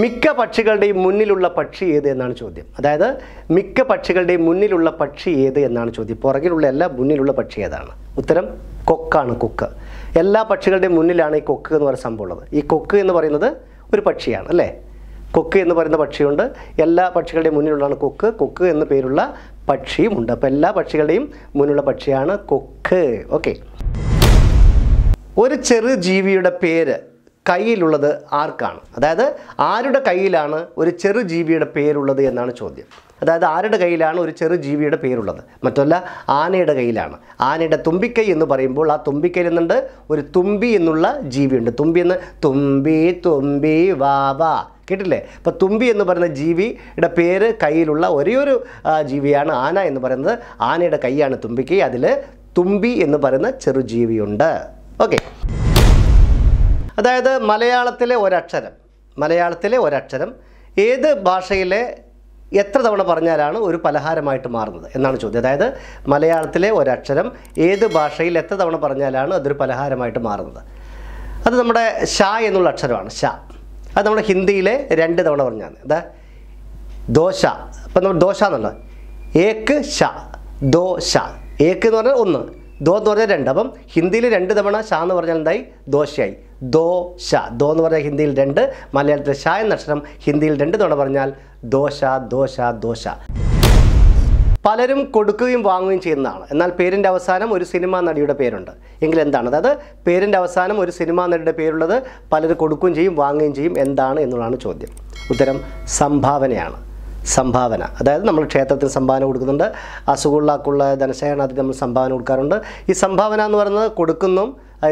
മിക്ക പക്ഷികളുടെയും മുന്നിലുള്ള പക്ഷി ഏത് എന്നാണ് ചോദ്യം അതായത് മിക്ക പക്ഷികളുടെയും മുന്നിലുള്ള പക്ഷി ഏത് എന്നാണ് ചോദ്യം പുറകിലുള്ള എല്ലാ മുന്നിലുള്ള പക്ഷി ഏതാണ് ഉത്തരം കൊക്കാണ് കൊക്ക് എല്ലാ പക്ഷികളുടെയും മുന്നിലാണ് ഈ കൊക്ക് എന്ന് പറയുന്ന സംഭവം ഉള്ളത് ഈ കൊക്ക് എന്ന് പറയുന്നത് ഒരു പക്ഷിയാണ് അല്ലേ കൊക്ക് എന്ന് പറയുന്ന പക്ഷിയുണ്ട് എല്ലാ പക്ഷികളുടെയും മുന്നിലുള്ളതാണ് കൊക്ക് കൊക്ക് എന്ന പേരുള്ള പക്ഷിയും ഉണ്ട് അപ്പോൾ എല്ലാ പക്ഷികളുടെയും മുന്നിലുള്ള പക്ഷിയാണ് കൊക്ക് ഓക്കെ ഒരു ചെറു ജീവിയുടെ പേര് കയ്യിലുള്ളത് ആർക്കാണ് അതായത് ആരുടെ കയ്യിലാണ് ഒരു ചെറു ജീവിയുടെ പേരുള്ളത് എന്നാണ് ചോദ്യം അതായത് ആരുടെ കയ്യിലാണ് ഒരു ചെറു ജീവിയുടെ പേരുള്ളത് മറ്റല്ല ആനയുടെ കയ്യിലാണ് ആനയുടെ തുമ്പിക്കൈ എന്ന് പറയുമ്പോൾ ആ തുമ്പിക്കൈ എന്നുണ്ട് ഒരു തുമ്പി എന്നുള്ള ജീവിയുണ്ട് തുമ്പി എന്ന് തുമ്പി തുമ്പി വാവ കേട്ടില്ലേ അപ്പോൾ തുമ്പി എന്ന് പറയുന്ന ജീവിയുടെ പേര് കയ്യിലുള്ള ഒരേയൊരു ജീവിയാണ് ആന എന്ന് പറയുന്നത് ആനയുടെ കൈയാണ് തുമ്പിക്കൈ അതിൽ തുമ്പി എന്ന് പറയുന്ന ജീവിയുണ്ട് ഓക്കെ അതായത് മലയാളത്തിലെ ഒരക്ഷരം മലയാളത്തിലെ ഒരക്ഷരം ഏത് ഭാഷയിലെ എത്ര തവണ പറഞ്ഞാലാണ് ഒരു പലഹാരമായിട്ട് മാറുന്നത് എന്നാണ് ചോദ്യം അതായത് മലയാളത്തിലെ ഒരക്ഷരം ഏത് ഭാഷയിൽ എത്ര തവണ പറഞ്ഞാലാണ് അതൊരു പലഹാരമായിട്ട് മാറുന്നത് അത് നമ്മുടെ ഷാ എന്നുള്ള അക്ഷരമാണ് ഷാ അത് നമ്മുടെ ഹിന്ദിയിലെ രണ്ട് തവണ പറഞ്ഞാണ് അതാ ദോശ അപ്പം നമ്മൾ ദോശ എന്നുള്ളത് ഏക്ക് ഷ ദോ ഷ ഏക്ക് എന്ന് പറഞ്ഞാൽ ഒന്ന് ദോ എന്ന് പറഞ്ഞാൽ രണ്ട് അപ്പം ഹിന്ദിയിൽ രണ്ട് തവണ ഷാ എന്ന് പറഞ്ഞാൽ എന്തായി ദോശയായി ദോ ഷ ദോ എന്ന് പറഞ്ഞാൽ ഹിന്ദിയിൽ രണ്ട് മലയാളത്തിൽ ഷ എന്ന അക്ഷരം ഹിന്ദിയിൽ രണ്ട് തവണ പറഞ്ഞാൽ ദോശ ദോശ ദോശ പലരും കൊടുക്കുകയും വാങ്ങുകയും ചെയ്യുന്നതാണ് എന്നാൽ പേരിൻ്റെ അവസാനം ഒരു സിനിമാ നടിയുടെ പേരുണ്ട് എങ്കിൽ എന്താണ് അതായത് പേരിൻ്റെ അവസാനം ഒരു സിനിമാ നടിയുടെ പേരുള്ളത് പലരും കൊടുക്കുകയും ചെയ്യും വാങ്ങുകയും ചെയ്യും എന്താണ് എന്നുള്ളതാണ് ചോദ്യം ഉത്തരം സംഭാവനയാണ് സംഭാവന അതായത് നമ്മൾ ക്ഷേത്രത്തിൽ സംഭാവന കൊടുക്കുന്നുണ്ട് അസുഖുള്ളക്കുള്ള ധനശേഖരണത്തിൽ നമ്മൾ സംഭാവന കൊടുക്കാറുണ്ട് ഈ സംഭാവന എന്ന് പറയുന്നത് കൊടുക്കുന്നു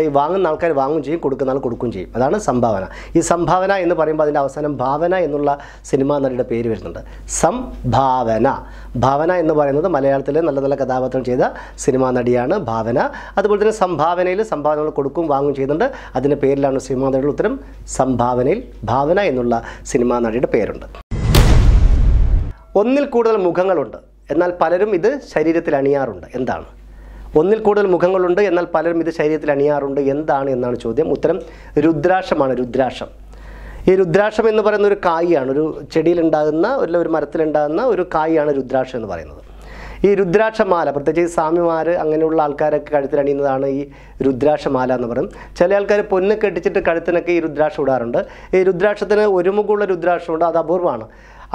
ഈ വാങ്ങുന്ന ആൾക്കാർ വാങ്ങും ചെയ്യും കൊടുക്കുന്ന ആൾ കൊടുക്കുകയും ചെയ്യും അതാണ് സംഭാവന ഈ സംഭാവന എന്ന് പറയുമ്പോൾ അതിൻ്റെ അവസാനം ഭാവന എന്നുള്ള സിനിമാ നടിയുടെ പേര് വരുന്നുണ്ട് സംഭാവന ഭാവന എന്ന് പറയുന്നത് മലയാളത്തിലെ നല്ല നല്ല കഥാപാത്രം ചെയ്ത സിനിമാ നടിയാണ് ഭാവന അതുപോലെ തന്നെ സംഭാവനയിൽ സംഭാവനകൾ കൊടുക്കും വാങ്ങും ചെയ്യുന്നുണ്ട് അതിൻ്റെ പേരിലാണ് സിനിമാ നടിയുടെ ഉത്തരം സംഭാവനയിൽ ഭാവന എന്നുള്ള സിനിമാ നടിയുടെ പേരുണ്ട് ഒന്നിൽ കൂടുതൽ മുഖങ്ങളുണ്ട് എന്നാൽ പലരും ഇത് ശരീരത്തിൽ അണിയാറുണ്ട് എന്താണ് ഒന്നിൽ കൂടുതൽ മുഖങ്ങളുണ്ട് എന്നാൽ പലരും ഇത് ശരീരത്തിൽ അണിയാറുണ്ട് എന്താണ് എന്നാണ് ചോദ്യം ഉത്തരം രുദ്രാക്ഷമാണ് രുദ്രാക്ഷം ഈ രുദ്രാക്ഷം എന്ന് പറയുന്ന ഒരു കായാണ് ഒരു ചെടിയിലുണ്ടാകുന്ന അല്ല ഒരു മരത്തിലുണ്ടാകുന്ന ഒരു കായാണ് രുദ്രാക്ഷം എന്ന് പറയുന്നത് ഈ രുദ്രാക്ഷമാല പ്രത്യേകിച്ച് സ്വാമിമാർ അങ്ങനെയുള്ള ആൾക്കാരൊക്കെ കഴുത്തിലണിയുന്നതാണ് ഈ രുദ്രാക്ഷമാല എന്ന് പറയും ചില ആൾക്കാർ പൊന്ന് കെട്ടിച്ചിട്ട് കഴുത്തിനൊക്കെ ഈ രുദ്രാക്ഷം ഇടാറുണ്ട് ഈ രുദ്രാക്ഷത്തിന് ഒരുമുഖമുള്ള രുദ്രാക്ഷമുണ്ട് അത് അപൂർവമാണ്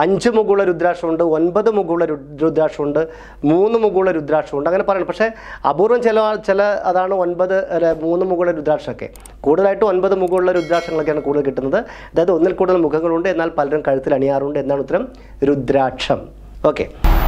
അഞ്ച് മുകുള രുദ്രാക്ഷമുണ്ട് ഒൻപത് മുകുള രുദ്രാക്ഷമുണ്ട് മൂന്ന് മുകുള രുദ്രാക്ഷമുണ്ട് അങ്ങനെ പറയണം പക്ഷേ അപൂർവം ചില ചില അതാണ് ഒൻപത് മൂന്ന് മുകുള രുദ്രാക്ഷമൊക്കെ കൂടുതലായിട്ട് ഒൻപത് മുകുള രുദ്രാക്ഷങ്ങളൊക്കെയാണ് കൂടുതൽ കിട്ടുന്നത് അതായത് ഒന്നിൽ കൂടുതൽ മുഖങ്ങളുണ്ട് എന്നാൽ പലരും കഴുത്തിൽ അണിയാറുണ്ട് എന്നാണ് ഉത്തരം രുദ്രാക്ഷം ഓക്കെ